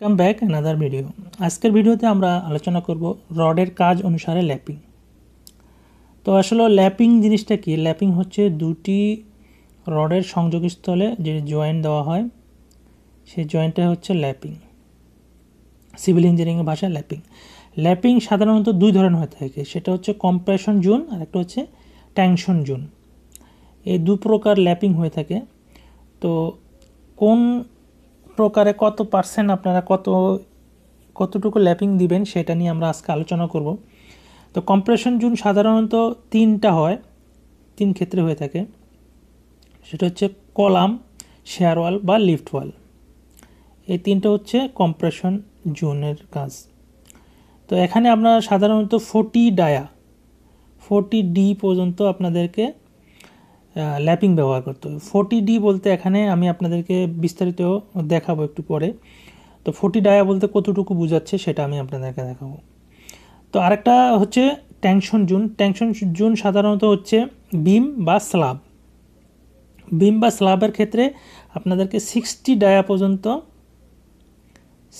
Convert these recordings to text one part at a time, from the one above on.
come back another video আজকের ভিডিওতে আমরা আলোচনা করব রডের কাজ অনুসারে ল্যাপিং তো আসলে ল্যাপিং জিনিসটা কি ল্যাপিং হচ্ছে দুটি রডের সংযোগস্থলে যে জয়েন্ট দেওয়া হয় সেই জয়েন্টটা হচ্ছে ল্যাপিং সিভিল ইঞ্জিনিয়ারিংয়ের ভাষায় ল্যাপিং ল্যাপিং সাধারণত দুই ধরনের হয়ে থাকে সেটা হচ্ছে কম্প্রেশন জোন আর একটা হচ্ছে ট্যাংশন জোন এই দু প্রকার ল্যাপিং হয়ে থাকে তো কোন প্রকারে কত পার্সেন্ট আপনারা কত কতটুকু ল্যাপিং দিবেন সেটা নিয়ে আমরা আজকে আলোচনা করব তো কম্প্রেশন জুন সাধারণত তিনটা হয় তিন ক্ষেত্রে হয়ে থাকে সেটা হচ্ছে কলাম শেয়ার ওয়াল বা লিফট ওয়াল এই তিনটা হচ্ছে কম্প্রেশন জোনের কাজ তো এখানে আমরা সাধারণত ফোর্টি ডায়া ফোর্টি ডি পর্যন্ত আপনাদেরকে ল্যাপিং ব্যবহার করতে হবে ফোর্টি ডি বলতে এখানে আমি আপনাদেরকে বিস্তারিত দেখাবো একটু পরে তো ফোর্টি ডায়া বলতে কতটুকু বোঝাচ্ছে সেটা আমি আপনাদেরকে দেখাবো তো আরেকটা হচ্ছে ট্যাংশন জুন ট্যাংশন জুন সাধারণত হচ্ছে বিম বা স্লাব বিম বা স্লাবের ক্ষেত্রে আপনাদেরকে সিক্সটি ডায়া পর্যন্ত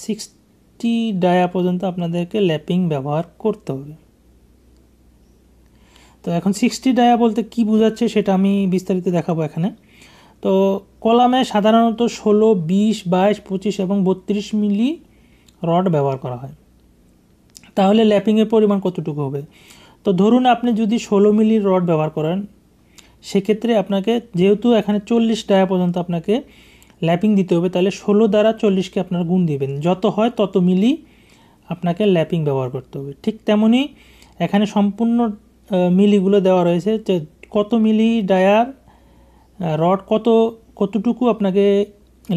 সিক্সটি ডায়া পর্যন্ত আপনাদেরকে ল্যাপিং ব্যবহার করতে হবে তো এখন সিক্সটি ডায়া বলতে কি বোঝাচ্ছে সেটা আমি বিস্তারিত দেখাবো এখানে তো কলামে সাধারণত ষোলো বিশ বাইশ পঁচিশ এবং বত্রিশ মিলি রড ব্যবহার করা হয় তাহলে ল্যাপিংয়ের পরিমাণ কতটুকু হবে তো ধরুন আপনি যদি ষোলো মিলি রড ব্যবহার করেন সেক্ষেত্রে আপনাকে যেহেতু এখানে চল্লিশ ডায়া পর্যন্ত আপনাকে ল্যাপিং দিতে হবে তাহলে ষোলো দ্বারা চল্লিশকে আপনার গুণ দিবেন যত হয় তত মিলি আপনাকে ল্যাপিং ব্যবহার করতে হবে ঠিক তেমনই এখানে সম্পূর্ণ মিলিগুলো দেওয়া রয়েছে যে কত মিলি ডায়ার রড কত কতটুকু আপনাকে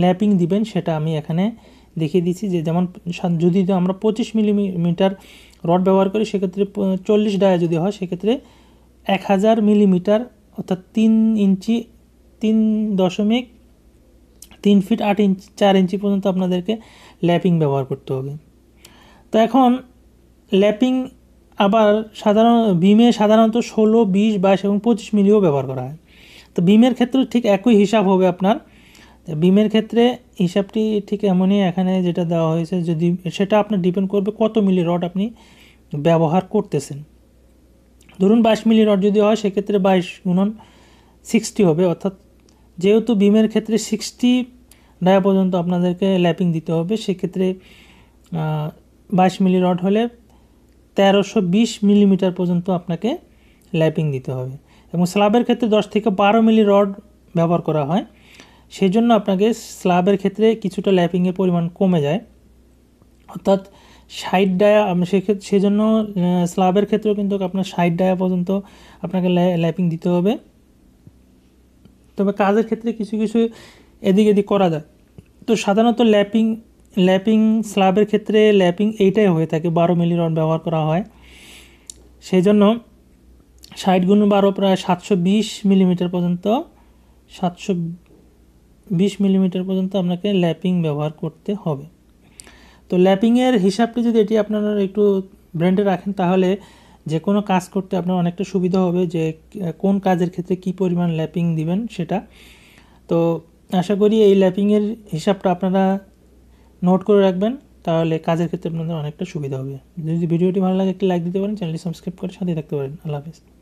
ল্যাপিং দিবেন সেটা আমি এখানে দেখিয়ে দিচ্ছি যে যেমন যদি আমরা পঁচিশ মিলিমিটার রড ব্যবহার করি সেক্ষেত্রে চল্লিশ ডায়া যদি হয় সেক্ষেত্রে এক হাজার মিলিমিটার অর্থাৎ তিন ইঞ্চি তিন দশমিক তিন ফিট আট ইঞ্চি চার ইঞ্চি পর্যন্ত আপনাদেরকে ল্যাপিং ব্যবহার করতে হবে তো এখন ল্যাপিং আবার সাধারণ বিমে সাধারণত ষোলো বিশ বাইশ এবং পঁচিশ মিলিও ব্যবহার করা হয় তো বিমের ক্ষেত্রে ঠিক একই হিসাব হবে আপনার বিমের ক্ষেত্রে হিসাবটি ঠিক এমনই এখানে যেটা দেওয়া হয়েছে যদি সেটা আপনার ডিপেন্ড করবে কত মিলি রড আপনি ব্যবহার করতেছেন ধরুন বাইশ মিলি রড যদি হয় সেক্ষেত্রে বাইশ গুণন সিক্সটি হবে অর্থাৎ যেহেতু বিমের ক্ষেত্রে সিক্সটি ডায়া পর্যন্ত আপনাদেরকে ল্যাপিং দিতে হবে সেক্ষেত্রে বাইশ মিলি রড হলে তেরোশো বিশ মিলিমিটার পর্যন্ত আপনাকে ল্যাপিং দিতে হবে এবং স্ল্যাবের ক্ষেত্রে দশ থেকে বারো মিলি রড ব্যবহার করা হয় সেই জন্য আপনাকে স্ল্যাবের ক্ষেত্রে কিছুটা ল্যাপিংয়ের পরিমাণ কমে যায় অর্থাৎ সাইড ডায়া সেক্ষেত্রে সেজন্য স্ল্যাবের ক্ষেত্রেও কিন্তু আপনার সাইড ডায়া পর্যন্ত আপনাকে ল্যাপিং দিতে হবে তবে কাজের ক্ষেত্রে কিছু কিছু এদিক এদিক করা যায় তো সাধারণত ল্যাপিং ল্যাপিং স্ল্যাবের ক্ষেত্রে ল্যাপিং এইটাই হয়ে থাকে বারো মিলি রড ব্যবহার করা হয় সেই জন্য ষাট গুণ বারো প্রায় সাতশো বিশ মিলিমিটার পর্যন্ত সাতশো বিশ মিলিমিটার পর্যন্ত আপনাকে ল্যাপিং ব্যবহার করতে হবে তো ল্যাপিংয়ের হিসাবটি যদি এটি আপনারা একটু ব্র্যান্ডে রাখেন তাহলে যে কোনো কাজ করতে আপনার অনেকটা সুবিধা হবে যে কোন কাজের ক্ষেত্রে কি পরিমাণ ল্যাপিং দিবেন সেটা তো আশা করি এই ল্যাপিংয়ের হিসাবটা আপনারা নোট করে রাখবেন তাহলে কাজের ক্ষেত্রে আপনাদের অনেকটা সুবিধা হবে যদি ভিডিওটি ভালো লাগে একটি লাইক দিতে পারেন চ্যানেলটি সাবস্ক্রাইব করে সাথে থাকতে পারেন আল্লাহ হাফেজ